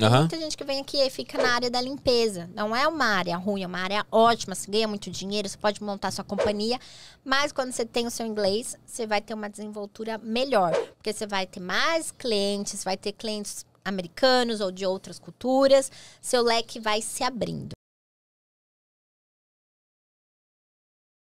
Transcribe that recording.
Uhum. Tem muita gente que vem aqui e fica na área da limpeza. Não é uma área ruim, é uma área ótima. Você ganha muito dinheiro, você pode montar sua companhia. Mas quando você tem o seu inglês, você vai ter uma desenvoltura melhor. Porque você vai ter mais clientes, vai ter clientes americanos ou de outras culturas. Seu leque vai se abrindo.